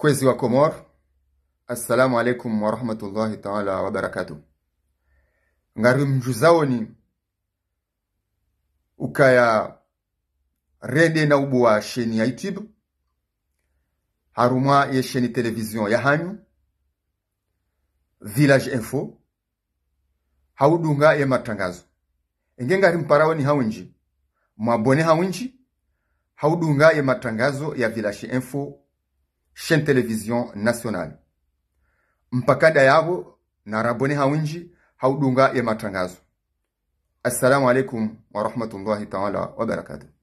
Kwezi wa Komor, assalamu alaikum warahmatullahi taala wabarakatu. ngari mjuzaoni ukaya rede na ubu wa sheni ya YouTube harumwa ye sheni televizion ya hanyu Village Info haudunga ye matangazo enge ngari mparaweni hawinji mwabone hawinji haudunga ye matangazo ya Village Info chaîne télévision nationale mpakada yavo na rabone hawinji haudunga ya matangazo assalamu alaikum warahmatullahi taala wabarakatuh